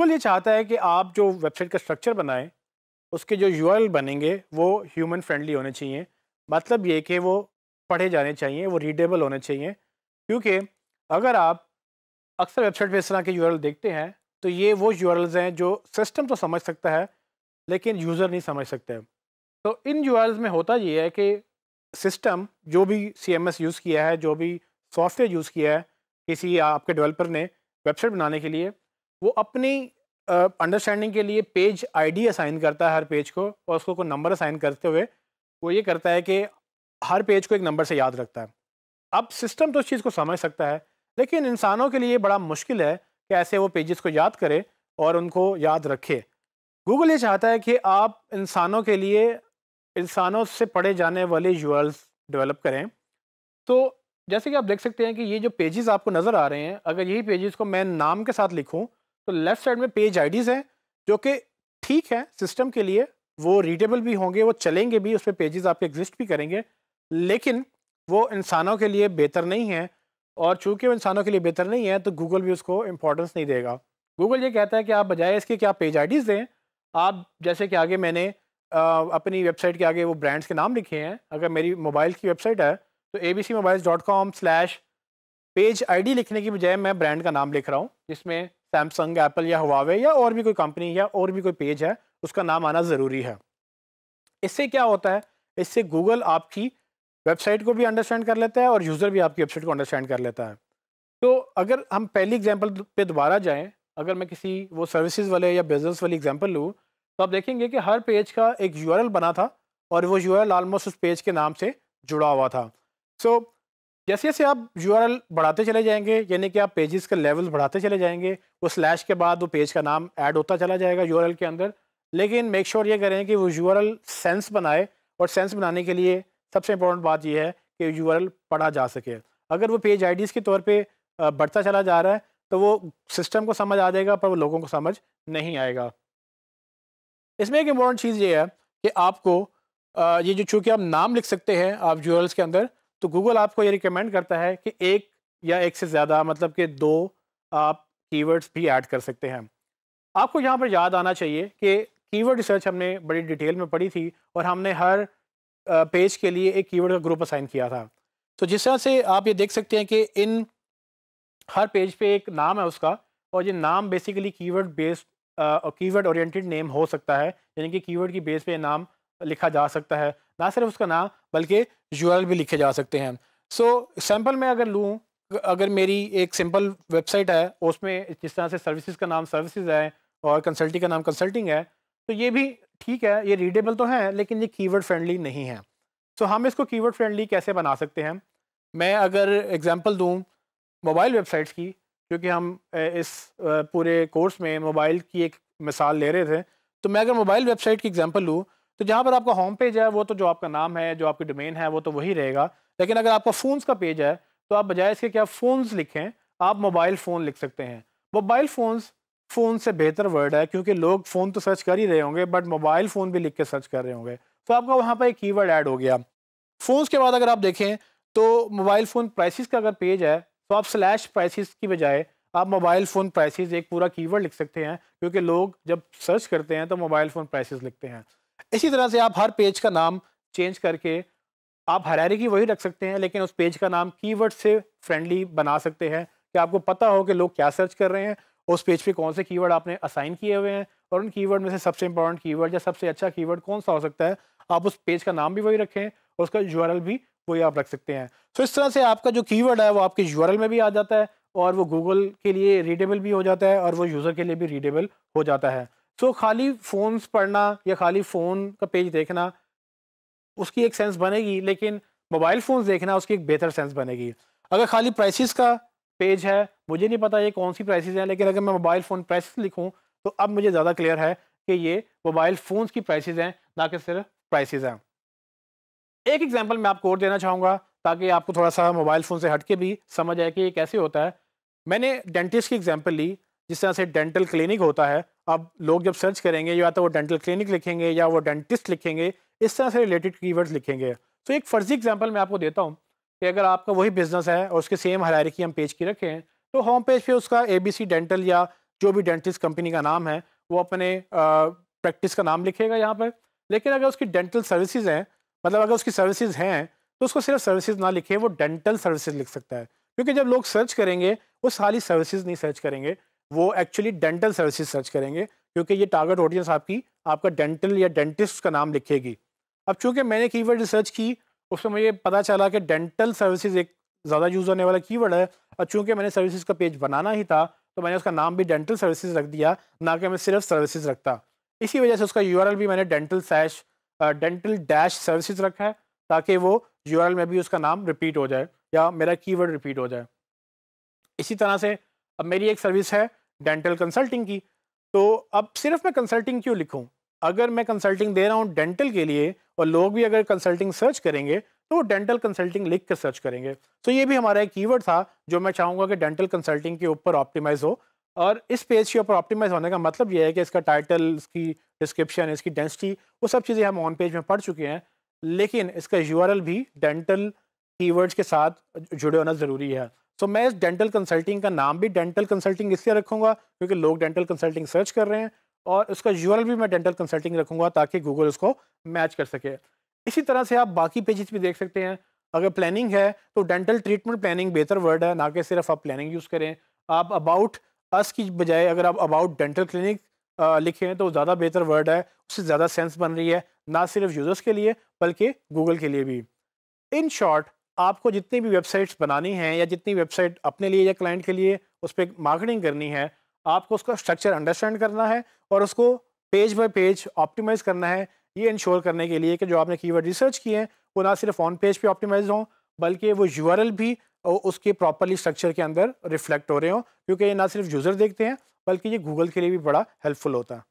Google ये चाहता है कि आप जो वेबसाइट का स्ट्रक्चर बनाएं उसके जो यू बनेंगे वो ह्यूमन फ्रेंडली होने चाहिए मतलब ये कि वो पढ़े जाने चाहिए वो रीडेबल होने चाहिए क्योंकि अगर आप अक्सर वेबसाइट पर इस तरह के यू देखते हैं तो ये वो यू हैं जो सिस्टम तो समझ सकता है लेकिन यूज़र नहीं समझ सकते तो इन यू में होता ये है कि सिस्टम जो भी सी यूज़ किया है जो भी सॉफ्टवेयर यूज़ किया है किसी आपके डेवलपर ने वेबसाइट बनाने के लिए वो अपनी अंडरस्टैंडिंग के लिए पेज आईडी असाइन करता है हर पेज को और उसको कोई नंबर असाइन करते हुए वो ये करता है कि हर पेज को एक नंबर से याद रखता है अब सिस्टम तो उस चीज़ को समझ सकता है लेकिन इंसानों के लिए बड़ा मुश्किल है कि ऐसे वो पेजेस को याद करे और उनको याद रखे गूगल ये चाहता है कि आप इंसानों के लिए इंसानों से पढ़े जाने वाले यूअल्स डेवलप करें तो जैसे कि आप देख सकते हैं कि ये जो पेजेस आपको नज़र आ रहे हैं अगर यही पेजेस को मैं नाम के साथ लिखूं तो लेफ्ट साइड में पेज आईडीज़ हैं जो कि ठीक है सिस्टम के लिए वो रीडेबल भी होंगे वो चलेंगे भी उस पर पेजेस आपके एग्जिस्ट भी करेंगे लेकिन वो इंसानों के लिए बेहतर नहीं है और चूंकि वो इंसानों के लिए बेहतर नहीं है तो गूगल भी उसको इंपॉर्टेंस नहीं देगा गूगल ये कहता है कि आप बजाय इसके कि आप पेज आईडीज़ दें आप जैसे कि आगे मैंने आ, अपनी वेबसाइट के आगे वो ब्रांड्स के नाम लिखे हैं अगर मेरी मोबाइल की वेबसाइट है तो A B C mobiles dot com slash page I D लिखने की बजाय मैं ब्रांड का नाम लिख रहा हूँ जिसमें सैमसंग एप्पल या हवावे या और भी कोई कंपनी या और भी कोई पेज है उसका नाम आना ज़रूरी है इससे क्या होता है इससे गूगल आपकी वेबसाइट को भी अंडरस्टैंड कर लेता है और यूज़र भी आपकी वेबसाइट को अंडरस्टैंड कर लेता है तो अगर हम पहली एग्जाम्पल पर दोबारा जाएँ अगर मैं किसी वो सर्विसेज वाले या बिजनेस वाली एग्जाम्पल लूँ तो आप देखेंगे कि हर पेज का एक यू बना था और वो यू आलमोस्ट उस पेज के नाम से जुड़ा हुआ था सो so, जैसे जैसे आप यू बढ़ाते चले जाएंगे यानी कि आप पेजेस का लेवल बढ़ाते चले जाएंगे वो स्लैश के बाद वो पेज का नाम ऐड होता चला जाएगा यू के अंदर लेकिन मेक श्योर sure ये करें कि वो यू सेंस बनाए और सेंस बनाने के लिए सबसे इम्पोर्टेंट बात यह है कि यू पढ़ा जा सके अगर वो पेज डीज़ के तौर पर बढ़ता चला जा रहा है तो वो सिस्टम को समझ आ जाएगा पर वो लोगों को समझ नहीं आएगा इसमें एक इम्पोर्टेंट चीज़ ये है कि आपको ये जो चूँकि आप नाम लिख सकते हैं आप यूरल्स के अंदर तो गूगल आपको ये रिकमेंड करता है कि एक या एक से ज़्यादा मतलब कि दो आप कीवर्ड्स भी ऐड कर सकते हैं आपको यहाँ पर याद आना चाहिए कि कीवर्ड रिसर्च हमने बड़ी डिटेल में पढ़ी थी और हमने हर पेज के लिए एक कीवर्ड का ग्रुप असाइन किया था तो जिस तरह से आप ये देख सकते हैं कि इन हर पेज पे एक नाम है उसका और ये नाम basically keyword based keyword oriented name हो सकता है यानी कि कीवर्ड की बेस पे नाम लिखा जा सकता है ना सिर्फ उसका नाम बल्कि यू भी लिखे जा सकते हैं सो so, सैम्पल में अगर लूँ अगर मेरी एक सिंपल वेबसाइट है उसमें जिस तरह से सर्विसेज का नाम सर्विसेज है और कंसल्टिंग का नाम कंसल्टिंग है तो ये भी ठीक है ये रीडेबल तो है लेकिन ये कीवर्ड फ्रेंडली नहीं है सो so, हम इसको कीवर्ड फ्रेंडली कैसे बना सकते हैं मैं अगर एग्जांपल दूँ मोबाइल वेबसाइट्स की क्योंकि हम इस पूरे कोर्स में मोबाइल की एक मिसाल ले रहे थे तो मैं अगर मोबाइल वेबसाइट की एग्ज़ाम्पल लूँ तो जहाँ पर आपका होम पेज है वो तो जो आपका नाम है जो आपकी डोमेन है वो तो वही रहेगा लेकिन अगर आपका फ़ोन्स का पेज है तो आप बजाय इसके क्या फ़ोन्स लिखें आप मोबाइल फ़ोन लिख सकते हैं मोबाइल फ़ोन्स फ़ोन से बेहतर वर्ड है क्योंकि लोग फ़ोन तो सर्च कर ही रहे होंगे बट मोबाइल फ़ोन भी लिख के सर्च कर रहे होंगे तो आपका वहाँ पर एक कीवर्ड ऐड हो गया फ़ोन्स के बाद अगर आप देखें तो मोबाइल फ़ोन प्राइसिस का अगर पेज है तो आप स्लैश प्राइसिस की बजाय आप मोबाइल फ़ोन प्राइसिस एक पूरा कीवर्ड लिख सकते हैं क्योंकि लोग जब सर्च करते हैं तो मोबाइल फ़ोन प्राइसिस लिखते हैं इसी तरह से आप हर पेज का नाम चेंज करके आप हरारी की वही रख सकते हैं लेकिन उस पेज का नाम कीवर्ड से फ्रेंडली बना सकते हैं कि आपको पता हो कि लोग क्या सर्च कर रहे हैं उस पेज पे कौन से कीवर्ड आपने असाइन किए हुए हैं और उन कीवर्ड में से सबसे इंपॉर्टेंट कीवर्ड या सबसे अच्छा कीवर्ड कौन सा हो सकता है आप उस पेज का नाम भी वही रखें और उसका यू भी वही आप रख सकते हैं सो तो so, इस तरह से आपका जो कीवर्ड है वो आपके यू में भी आ जाता है और वो गूगल के लिए रीडेबल भी हो जाता है और वो यूज़र के लिए भी रीडेबल हो जाता है सो so, खाली फ़ोन्स पढ़ना या खाली फ़ोन का पेज देखना उसकी एक सेंस बनेगी लेकिन मोबाइल फ़ोन्स देखना उसकी एक बेहतर सेंस बनेगी अगर खाली प्राइसेस का पेज है मुझे नहीं पता ये कौन सी प्राइसेस हैं लेकिन अगर मैं मोबाइल फ़ोन प्राइसेस लिखूं तो अब मुझे ज़्यादा क्लियर है कि ये मोबाइल फ़ोन्स की प्राइसेस हैं ना कि सिर्फ प्राइसेस हैं एक एग्ज़ाम्पल मैं आपको और देना चाहूँगा ताकि आपको थोड़ा सा मोबाइल फ़ोन से हट के भी समझ आए कि ये कैसे होता है मैंने डेंटिस्ट की एग्जाम्पल ली जिस तरह से डेंटल क्लिनिक होता है अब लोग जब सर्च करेंगे या तो वो डेंटल क्लिनिक लिखेंगे या वो डेंटिस्ट लिखेंगे इस तरह से रिलेटेड कीवर्ड्स लिखेंगे तो एक फ़र्जी एग्जाम्पल मैं आपको देता हूँ कि अगर आपका वही बिज़नेस है और उसके सेम हरारिकी हम पेज की रखे हैं तो होम पेज पर उसका ए बी सी डेंटल या जो भी डेंटिस्ट कंपनी का नाम है वो अपने प्रैक्टिस का नाम लिखेगा यहाँ पर लेकिन अगर उसकी डेंटल सर्विसेज हैं मतलब अगर उसकी सर्विसेज हैं तो उसको सिर्फ सर्विसेज ना लिखे वो डेंटल सर्विसेज लिख सकता है क्योंकि जब लोग सर्च करेंगे वो सारी सर्विसेज नहीं सर्च करेंगे वो एक्चुअली डेंटल सर्विसेज सर्च करेंगे क्योंकि ये टारगेट ऑडियंस आपकी आपका डेंटल या डेंटिस्ट का नाम लिखेगी अब चूंकि मैंने कीवर्ड रिसर्च की उसमें मुझे पता चला कि डेंटल सर्विसेज एक ज़्यादा यूज़ होने वाला कीवर्ड है और चूंकि मैंने सर्विसेज का पेज बनाना ही था तो मैंने उसका नाम भी डेंटल सर्विसेज रख दिया ना कि मैं सिर्फ सर्विसेज रखता इसी वजह से उसका यू भी मैंने dental dash dental dash services रखा है ताकि वो यू में भी उसका नाम रिपीट हो जाए या मेरा कीवर्ड रिपीट हो जाए इसी तरह से अब मेरी एक सर्विस है डेंटल कंसल्टिंग की तो अब सिर्फ मैं कंसल्टिंग क्यों लिखूँ अगर मैं कंसल्टिंग दे रहा हूँ डेंटल के लिए और लोग भी अगर कंसल्टिंग सर्च करेंगे तो वो डेंटल कंसल्टिंग लिख कर सर्च करेंगे तो ये भी हमारा एक कीवर्ड था जो मैं चाहूँगा कि डेंटल कंसल्टिंग के ऊपर ऑप्टिमाइज़ हो और इस पेज के ऊपर ऑप्टिमाइज़ होने का मतलब ये है कि इसका टाइटल इसकी डिस्क्रिप्शन इसकी डेंसिटी वो सब चीज़ें हम ऑन पेज में पढ़ चुके हैं लेकिन इसका यू भी डेंटल कीवर्ड्स के साथ जुड़े होना ज़रूरी है सो मैं इस डेंटल कंसल्टिंग का नाम भी डेंटल कंसल्टिंग इसलिए रखूँगा क्योंकि लोग डेंटल कंसल्टिंग सर्च कर रहे हैं और उसका यूरल भी मैं डेंटल कंसल्टिंग रखूँगा ताकि गूगल उसको मैच कर सके इसी तरह से आप बाकी पेजेस भी देख सकते हैं अगर प्लानिंग है तो डेंटल ट्रीटमेंट प्लानिंग बेहतर वर्ड है ना कि सिर्फ आप प्लानिंग यूज़ करें आप अबाउट अस की बजाय अगर आप अबाउट डेंटल क्लिनिक लिखें तो ज़्यादा बेहतर वर्ड है उससे ज़्यादा सेंस बन रही है ना सिर्फ यूज़र्स के लिए बल्कि गूगल के लिए भी इन शॉर्ट आपको जितनी भी वेबसाइट्स बनानी हैं या जितनी वेबसाइट अपने लिए या क्लाइंट के लिए उस पर मार्केटिंग करनी है आपको उसका स्ट्रक्चर अंडरस्टैंड करना है और उसको पेज बाय पेज ऑप्टिमाइज़ करना है ये इंश्योर करने के लिए कि जो आपने कीवर्ड रिसर्च किए हैं वो ना सिर्फ ऑन पेज पे ऑप्टिमाइज हों बल्कि वो यू भी उसके प्रॉपरली स्ट्रक्चर के अंदर रिफ्लेक्ट हो रहे हों क्योंकि ये ना सिर्फ यूज़र देखते हैं बल्कि ये गूगल के लिए भी बड़ा हेल्पफुल होता है